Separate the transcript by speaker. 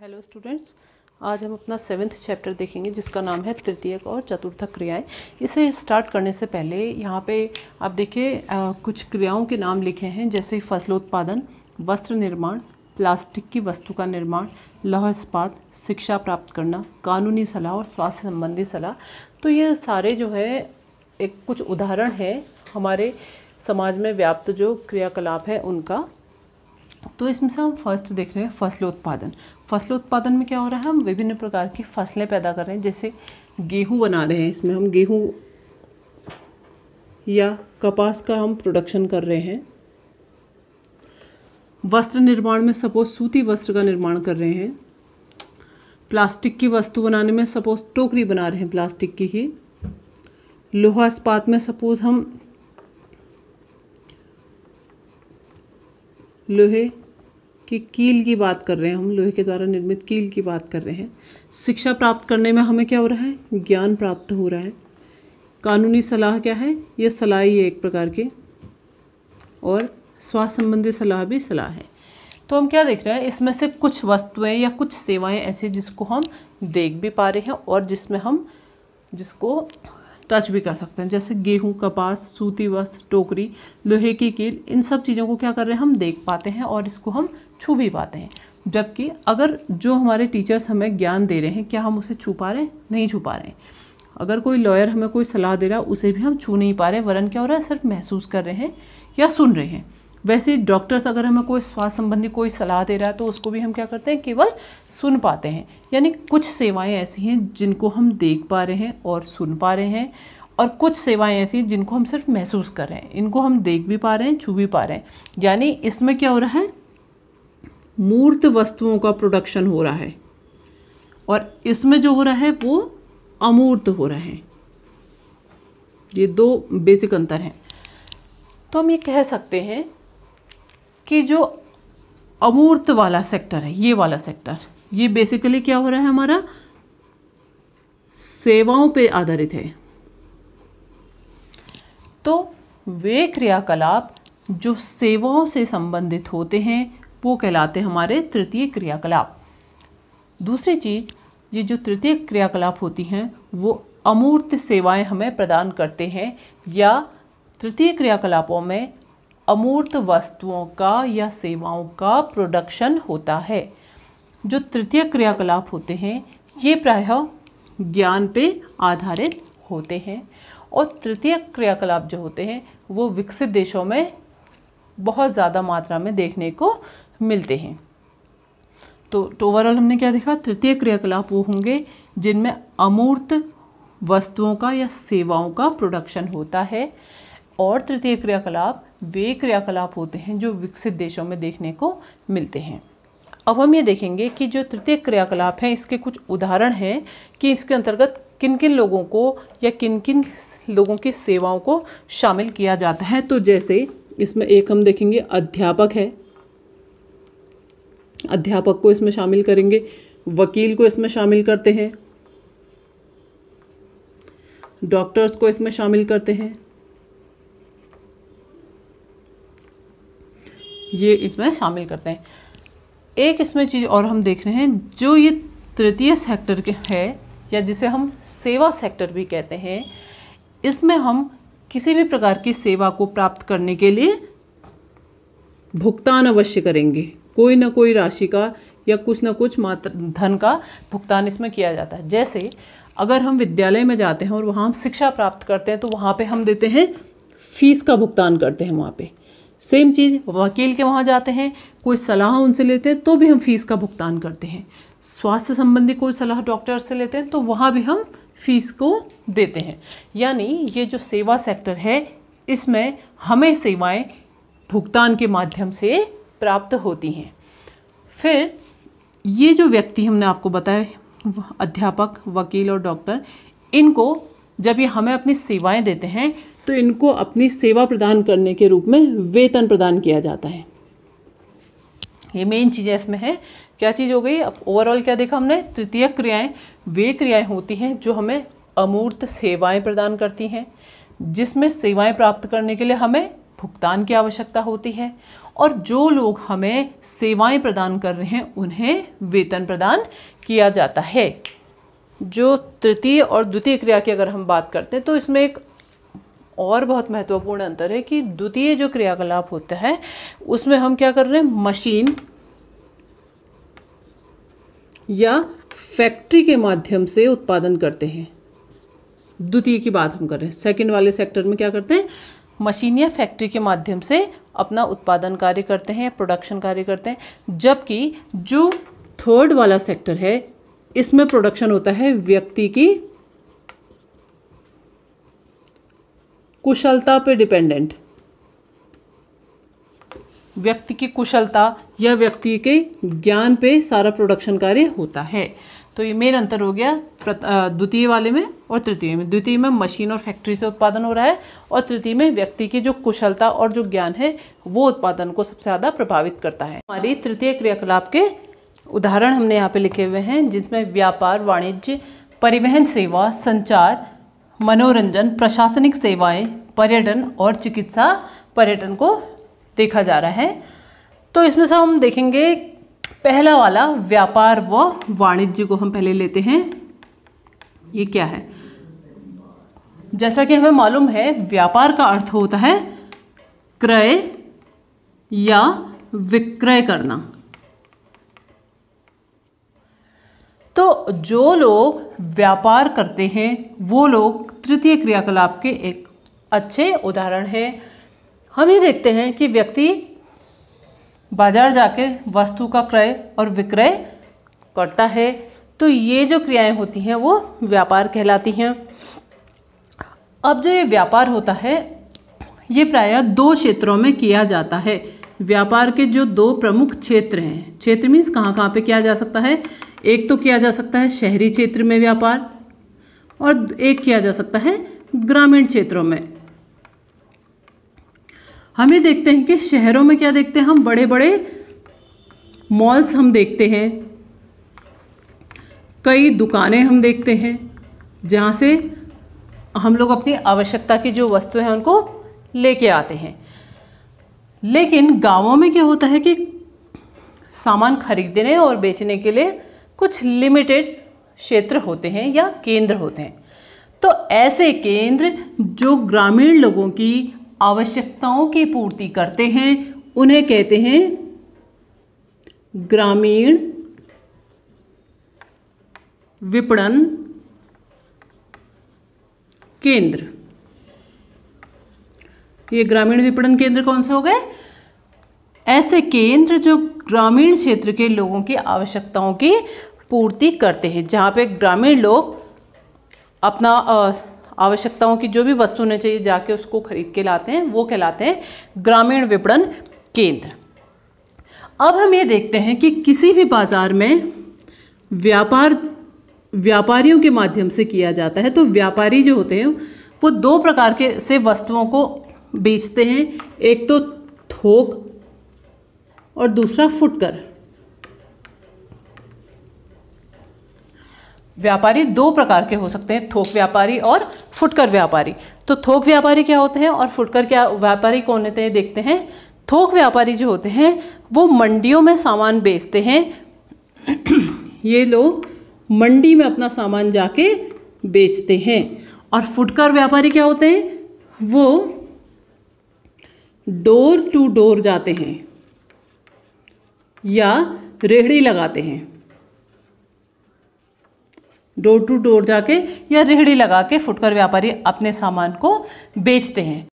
Speaker 1: hello students आज हम अपना सेवन्थ चैप्टर देखेंगे जिसका नाम है तृतीयक और चतुर्थक क्रियाएं इसे स्टार्ट करने से पहले यहाँ पे आप देखिए कुछ क्रियाओं के नाम लिखे हैं जैसे फसलोत्पादन वस्त्र निर्माण प्लास्टिक की वस्तु का निर्माण लौह इस्पात शिक्षा प्राप्त करना कानूनी सलाह और स्वास्थ्य संबंधी सलाह तो ये सारे जो है एक कुछ उदाहरण है हमारे समाज में व्याप्त जो क्रियाकलाप है उनका तो इसमें से हम फर्स्ट देख रहे हैं फसल उत्पादन फसल उत्पादन में क्या हो रहा है हम विभिन्न प्रकार की फसलें पैदा कर रहे हैं जैसे गेहूँ बना रहे हैं इसमें हम गेहूँ या कपास का हम प्रोडक्शन कर रहे हैं वस्त्र निर्माण में सपोज सूती वस्त्र का निर्माण कर रहे हैं प्लास्टिक की वस्तु बनाने में सपोज टोकरी बना रहे हैं प्लास्टिक की ही लोहा इस्पात में सपोज हम लोहे की कील की बात कर रहे हैं हम लोहे के द्वारा निर्मित कील की बात कर रहे हैं शिक्षा प्राप्त करने में हमें क्या हो रहा है ज्ञान प्राप्त हो रहा है कानूनी सलाह क्या है यह सलाह ही एक प्रकार की और स्वास्थ्य संबंधी सलाह भी सलाह है तो हम क्या देख रहे हैं इसमें से कुछ वस्तुएं या कुछ सेवाएं ऐसी जिसको हम देख भी पा रहे हैं और जिसमें हम जिसको टच भी कर सकते हैं जैसे गेहूं कपास सूती वस्त्र टोकरी लोहे की कील इन सब चीज़ों को क्या कर रहे हैं हम देख पाते हैं और इसको हम छू भी पाते हैं जबकि अगर जो हमारे टीचर्स हमें ज्ञान दे रहे हैं क्या हम उसे छू पा रहे हैं नहीं छू पा रहे हैं अगर कोई लॉयर हमें कोई सलाह दे रहा है उसे भी हम छू नहीं पा रहे वरन क्या हो रहा है सिर्फ महसूस कर रहे हैं या सुन रहे हैं वैसे डॉक्टर्स अगर हमें कोई स्वास्थ्य संबंधी कोई सलाह दे रहा है तो उसको भी हम क्या करते हैं केवल सुन पाते हैं यानी कुछ सेवाएं ऐसी हैं जिनको हम देख पा रहे हैं और सुन पा रहे हैं और कुछ सेवाएं ऐसी हैं जिनको हम सिर्फ महसूस कर रहे हैं इनको हम देख भी पा रहे हैं छू भी पा रहे हैं यानी इसमें क्या हो रहा है मूर्त वस्तुओं का प्रोडक्शन हो रहा है और इसमें जो हो रहा है वो अमूर्त हो रहा है ये दो बेसिक अंतर हैं तो हम ये कह सकते हैं कि जो अमूर्त वाला सेक्टर है ये वाला सेक्टर ये बेसिकली क्या हो रहा है हमारा सेवाओं पे आधारित है तो वे क्रियाकलाप जो सेवाओं से संबंधित होते हैं वो कहलाते हैं हमारे तृतीय क्रियाकलाप दूसरी चीज़ ये जो तृतीय क्रियाकलाप होती हैं वो अमूर्त सेवाएं हमें प्रदान करते हैं या तृतीय क्रियाकलापों में अमूर्त वस्तुओं का या सेवाओं का प्रोडक्शन होता है जो तृतीय क्रियाकलाप होते हैं ये प्रायः ज्ञान पे आधारित होते हैं और तृतीय क्रियाकलाप जो होते हैं वो विकसित देशों में बहुत ज़्यादा मात्रा में देखने को मिलते हैं तो ओवरऑल तो हमने क्या देखा तृतीय क्रियाकलाप वो होंगे जिनमें अमूर्त वस्तुओं का या सेवाओं का प्रोडक्शन होता है और तृतीय क्रियाकलाप वे क्रियाकलाप होते हैं जो विकसित देशों में देखने को मिलते हैं अब हम ये देखेंगे कि जो तृतीय क्रियाकलाप हैं इसके कुछ उदाहरण हैं कि इसके अंतर्गत किन किन लोगों को या किन किन लोगों की सेवाओं को शामिल किया जाता है तो जैसे इसमें एक हम देखेंगे अध्यापक है अध्यापक को इसमें शामिल करेंगे वकील को इसमें शामिल करते हैं डॉक्टर्स को इसमें शामिल करते हैं ये इसमें शामिल करते हैं एक इसमें चीज़ और हम देख रहे हैं जो ये तृतीय सेक्टर के है या जिसे हम सेवा सेक्टर भी कहते हैं इसमें हम किसी भी प्रकार की सेवा को प्राप्त करने के लिए भुगतान अवश्य करेंगे कोई ना कोई राशि का या कुछ ना कुछ मात्र धन का भुगतान इसमें किया जाता है जैसे अगर हम विद्यालय में जाते हैं और वहाँ हम शिक्षा प्राप्त करते हैं तो वहाँ पे हम देते हैं फीस का भुगतान करते हैं वहाँ पे सेम चीज़ वकील के वहाँ जाते हैं कोई सलाह उनसे लेते हैं तो भी हम फीस का भुगतान करते हैं स्वास्थ्य संबंधी कोई सलाह डॉक्टर से लेते हैं तो वहाँ भी हम फीस को देते हैं यानी ये जो सेवा सेक्टर है इसमें हमें सेवाएं भुगतान के माध्यम से प्राप्त होती हैं फिर ये जो व्यक्ति हमने आपको बताया अध्यापक वकील और डॉक्टर इनको जब ये हमें अपनी सेवाएं देते हैं तो इनको अपनी सेवा प्रदान करने के रूप में वेतन प्रदान किया जाता है ये मेन चीज़ें इसमें है क्या चीज़ हो गई अब ओवरऑल क्या देखा हमने तृतीय क्रियाएं वे क्रियाएं होती हैं जो हमें अमूर्त सेवाएं प्रदान करती हैं जिसमें सेवाएं प्राप्त करने के लिए हमें भुगतान की आवश्यकता होती है और जो लोग हमें सेवाएं प्रदान कर रहे हैं उन्हें वेतन प्रदान किया जाता है जो तृतीय और द्वितीय क्रिया की अगर हम बात करते हैं तो इसमें एक और बहुत महत्वपूर्ण अंतर है कि द्वितीय जो क्रियाकलाप होता है उसमें हम क्या कर रहे हैं मशीन या फैक्ट्री के माध्यम से उत्पादन करते हैं द्वितीय की बात हम कर रहे हैं सेकंड वाले सेक्टर में क्या करते हैं मशीन या फैक्ट्री के माध्यम से अपना उत्पादन कार्य करते हैं प्रोडक्शन कार्य करते हैं जबकि जो थर्ड वाला सेक्टर है इसमें प्रोडक्शन होता है व्यक्ति की कुशलता पे डिपेंडेंट व्यक्ति की कुशलता या व्यक्ति के ज्ञान पे सारा प्रोडक्शन कार्य होता है तो ये मेन अंतर हो गया द्वितीय वाले में और तृतीय में द्वितीय में मशीन और फैक्ट्री से उत्पादन हो रहा है और तृतीय में व्यक्ति की जो कुशलता और जो ज्ञान है वो उत्पादन को सबसे ज़्यादा प्रभावित करता है हमारी तृतीय क्रियाकलाप के उदाहरण हमने यहाँ पे लिखे हुए हैं जिसमें व्यापार वाणिज्य परिवहन सेवा संचार मनोरंजन प्रशासनिक सेवाएं पर्यटन और चिकित्सा पर्यटन को देखा जा रहा है तो इसमें से हम देखेंगे पहला वाला व्यापार व वाणिज्य को हम पहले लेते हैं ये क्या है जैसा कि हमें मालूम है व्यापार का अर्थ होता है क्रय या विक्रय करना तो जो लोग व्यापार करते हैं वो लोग तृतीय क्रियाकलाप के एक अच्छे उदाहरण हैं हम ये देखते हैं कि व्यक्ति बाजार जाके वस्तु का क्रय और विक्रय करता है तो ये जो क्रियाएं होती हैं वो व्यापार कहलाती हैं अब जो ये व्यापार होता है ये प्रायः दो क्षेत्रों में किया जाता है व्यापार के जो दो प्रमुख क्षेत्र हैं क्षेत्र मीन्स कहाँ कहाँ पे किया जा सकता है एक तो किया जा सकता है शहरी क्षेत्र में व्यापार और एक किया जा सकता है ग्रामीण क्षेत्रों में हम ये देखते हैं कि शहरों में क्या देखते हैं हम बड़े बड़े मॉल्स हम देखते हैं कई दुकानें हम देखते हैं जहाँ से हम लोग अपनी आवश्यकता की जो वस्तु हैं उनको लेके आते हैं लेकिन गांवों में क्या होता है कि सामान खरीदने और बेचने के लिए कुछ लिमिटेड क्षेत्र होते हैं या केंद्र होते हैं तो ऐसे केंद्र जो ग्रामीण लोगों की आवश्यकताओं की पूर्ति करते हैं उन्हें कहते हैं ग्रामीण विपणन केंद्र ये ग्रामीण विपणन केंद्र कौन से हो गए ऐसे केंद्र जो ग्रामीण क्षेत्र के लोगों की आवश्यकताओं की पूर्ति करते हैं जहाँ पे ग्रामीण लोग अपना आवश्यकताओं की जो भी वस्तु होने चाहिए जाके उसको खरीद के लाते हैं वो कहलाते हैं ग्रामीण विपणन केंद्र अब हम ये देखते हैं कि किसी भी बाज़ार में व्यापार व्यापारियों के माध्यम से किया जाता है तो व्यापारी जो होते हैं वो दो प्रकार के से वस्तुओं को बेचते हैं एक तो थोक और दूसरा फुटकर व्यापारी दो प्रकार के हो सकते हैं थोक व्यापारी और फुटकर व्यापारी तो थोक व्यापारी क्या होते हैं और फुटकर क्या व्यापारी कौन होते हैं देखते हैं थोक व्यापारी जो होते हैं वो मंडियों में सामान बेचते हैं ये लोग मंडी में अपना सामान जाके बेचते हैं और फुटकर व्यापारी क्या होते हैं वो डोर टू डोर जाते हैं या रेहड़ी लगाते हैं डोर टू डोर जाके या रेहड़ी लगा के फुटकर व्यापारी अपने सामान को बेचते हैं